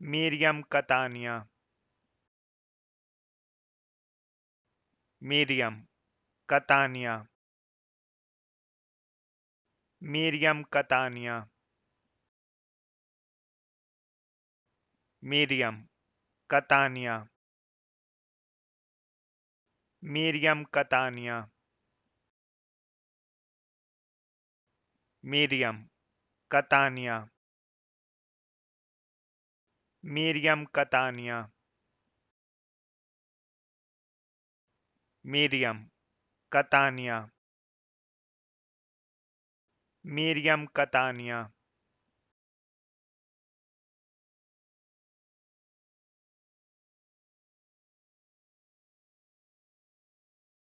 Miriam Catania Miriam Catania Miriam Catania Miriam Catania Miriam Catania Miriam Catania मीरियम कतानिया मीरियम कतानिया मीरियम कतानिया